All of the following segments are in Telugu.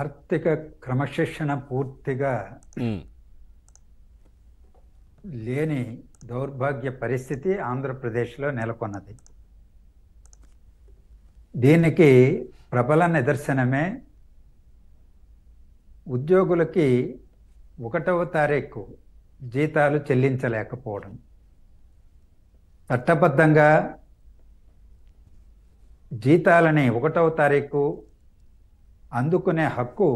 ఆర్థిక క్రమశిక్షణ పూర్తిగా లేని దౌర్భాగ్య పరిస్థితి ఆంధ్రప్రదేశ్లో నెలకొన్నది దీనికి ప్రబల నిదర్శనమే ఉద్యోగులకి ఒకటవ తారీఖు జీతాలు చెల్లించలేకపోవడం చట్టబద్ధంగా జీతాలని ఒకటవ తారీఖు అందుకునే హక్కు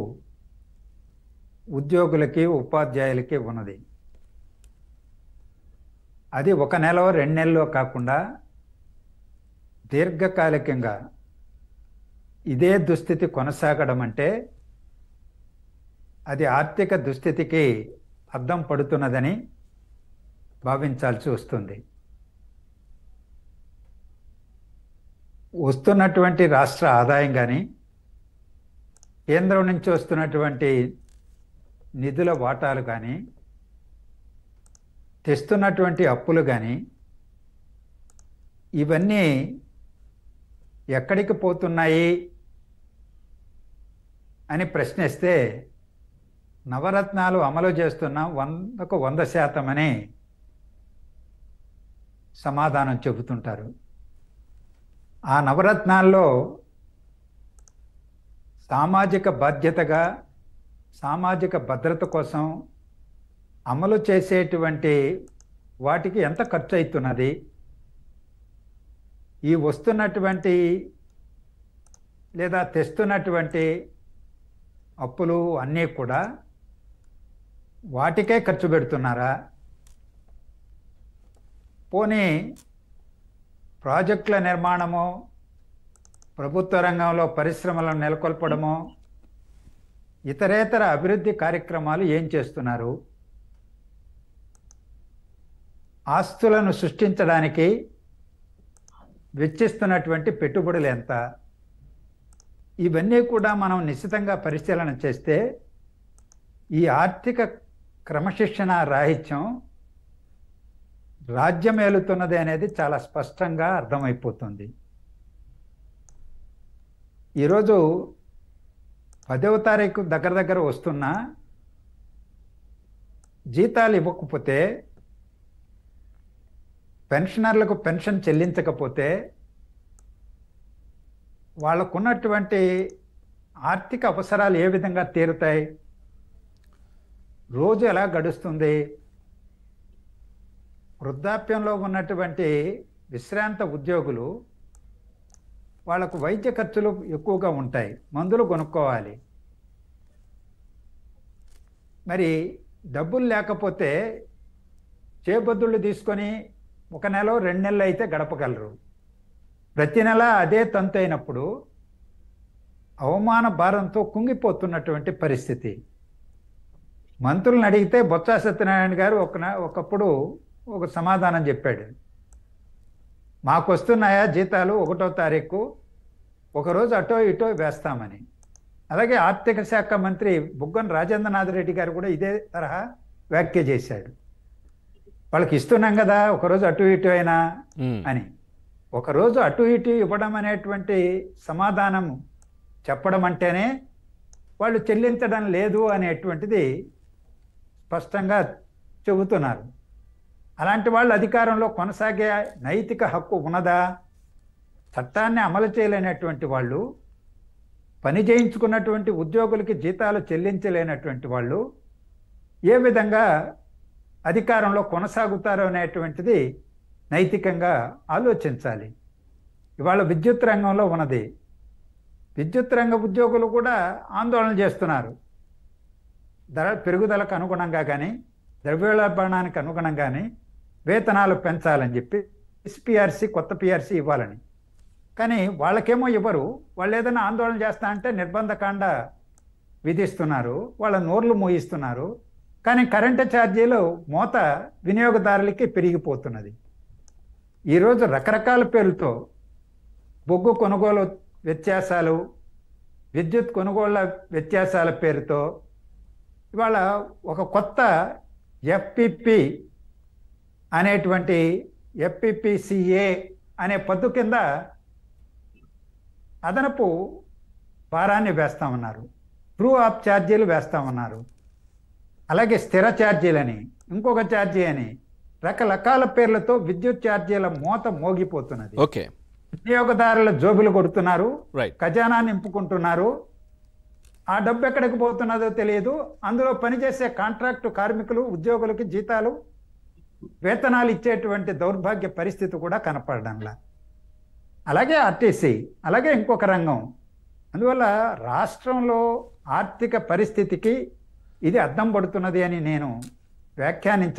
ఉద్యోగులకి ఉపాధ్యాయులకి ఉన్నది అది ఒక నెల రెండు నెలలో కాకుండా దీర్ఘకాలికంగా ఇదే దుస్థితి కొనసాగడం అంటే అది ఆర్థిక దుస్థితికి అర్థం పడుతున్నదని భావించాల్సి వస్తుంది వస్తున్నటువంటి రాష్ట్ర ఆదాయం కానీ కేంద్రం నుంచి వస్తున్నటువంటి నిధుల వాటాలు కానీ తెస్తున్నటువంటి అప్పులు కానీ ఇవన్నీ ఎక్కడికి పోతున్నాయి అని ప్రశ్నిస్తే నవరత్నాలు అమలు చేస్తున్న వందకు వంద శాతం అని సమాధానం చెబుతుంటారు ఆ నవరత్నాల్లో సామాజిక బాధ్యతగా సామాజిక భద్రత కోసం అమలు చేసేటువంటి వాటికి ఎంత ఖర్చు అవుతున్నది ఈ వస్తున్నటువంటి లేదా తెస్తున్నటువంటి అప్పులు అన్నీ కూడా వాటికే ఖర్చు పెడుతున్నారా పోనీ ప్రాజెక్టుల నిర్మాణము ప్రభుత్వ రంగంలో పరిశ్రమలను నెలకొల్పడము ఇతరేతర అభివృద్ధి కార్యక్రమాలు ఏం చేస్తున్నారు ఆస్తులను సృష్టించడానికి వెచ్చిస్తున్నటువంటి పెట్టుబడులు ఎంత ఇవన్నీ కూడా మనం నిశ్చితంగా పరిశీలన చేస్తే ఈ ఆర్థిక క్రమశిక్షణ రాహిత్యం రాజ్యం ఏలుతున్నది అనేది చాలా స్పష్టంగా అర్థమైపోతుంది ఈరోజు పదవ తారీఖు దగ్గర దగ్గర వస్తున్న జీతాలు ఇవ్వకపోతే పెన్షనర్లకు పెన్షన్ చెల్లించకపోతే వాళ్ళకున్నటువంటి ఆర్థిక అవసరాలు ఏ విధంగా తీరుతాయి రోజు ఎలా గడుస్తుంది వృద్ధాప్యంలో ఉన్నటువంటి విశ్రాంత ఉద్యోగులు వాళ్ళకు వైద్య ఖర్చులు ఎక్కువగా ఉంటాయి మందులు కొనుక్కోవాలి మరి డబ్బులు లేకపోతే చేబద్దులు తీసుకొని ఒక నెల రెండు నెలలు అయితే గడపగలరు ప్రతి నెల అదే తంతు అయినప్పుడు అవమాన భారంతో కుంగిపోతున్నటువంటి పరిస్థితి మంత్రులను అడిగితే బొత్స సత్యనారాయణ గారు ఒక ఒకప్పుడు ఒక సమాధానం చెప్పాడు మాకు వస్తున్నాయా జీతాలు ఒకటో తారీఖు ఒకరోజు అటో ఇటో వేస్తామని అలాగే ఆర్థిక శాఖ మంత్రి బుగ్గన్ రాజేంద్రనాథ్ రెడ్డి గారు కూడా ఇదే తరహా వ్యాఖ్య చేశాడు వాళ్ళకి ఇస్తున్నాం కదా ఒకరోజు అటు ఇటు అయినా అని ఒకరోజు అటు ఇటు ఇవ్వడం అనేటువంటి సమాధానం చెప్పడం అంటేనే వాళ్ళు చెల్లించడం లేదు అనేటువంటిది స్పష్టంగా చెబుతున్నారు అలాంటి వాళ్ళు అధికారంలో కొనసాగే నైతిక హక్కు ఉన్నదా చట్టాన్ని అమలు చేయలేనటువంటి వాళ్ళు పని చేయించుకున్నటువంటి ఉద్యోగులకి జీతాలు చెల్లించలేనటువంటి వాళ్ళు ఏ విధంగా అధికారంలో కొనసాగుతారు అనేటువంటిది నైతికంగా ఆలోచించాలి ఇవాళ విద్యుత్ రంగంలో ఉన్నది విద్యుత్ రంగ ఉద్యోగులు కూడా ఆందోళన చేస్తున్నారు ధర పెరుగుదలకు అనుగుణంగా కానీ ద్రవ్యోల్బణానికి అనుగుణంగాని వేతనాలు పెంచాలని చెప్పి ఎస్పిఆర్సి కొత్త పిఆర్సి ఇవ్వాలని కానీ వాళ్ళకేమో ఇవ్వరు వాళ్ళు ఏదైనా ఆందోళన చేస్తా అంటే నిర్బంధకాండ విధిస్తున్నారు వాళ్ళ నోర్లు మూయిస్తున్నారు కానీ కరెంటు ఛార్జీలు మూత వినియోగదారులకి పెరిగిపోతున్నది ఈరోజు రకరకాల పేర్లతో బొగ్గు కొనుగోలు వ్యత్యాసాలు విద్యుత్ కొనుగోళ్ల వ్యత్యాసాల పేరుతో ఇవాళ ఒక కొత్త ఎఫ్పిపి అనేటువంటి ఎఫ్పిపిసిఏ అనే పద్దు కింద అదనపు భారాన్ని వేస్తా ఉన్నారు ట్రూ ఆఫ్ ఛార్జీలు వేస్తా ఉన్నారు అలాగే స్థిర ఛార్జీలని ఇంకొక ఛార్జీ అని రకరకాల పేర్లతో విద్యుత్ ఛార్జీల మూత మోగిపోతున్నది ఓకే వినియోగదారుల జోబులు కొడుతున్నారు ఖజానా నింపుకుంటున్నారు ఆ డబ్బు ఎక్కడికి పోతున్నదో తెలియదు అందులో పనిచేసే కాంట్రాక్టు కార్మికులు ఉద్యోగులకి జీతాలు వేతనాలు ఇచ్చేటువంటి దౌర్భాగ్య పరిస్థితి కూడా కనపడడంలా అలాగే ఆర్టీసీ అలాగే ఇంకొక రంగం అందువల్ల రాష్ట్రంలో ఆర్థిక పరిస్థితికి ఇది అద్దం పడుతున్నది అని నేను వ్యాఖ్యానించ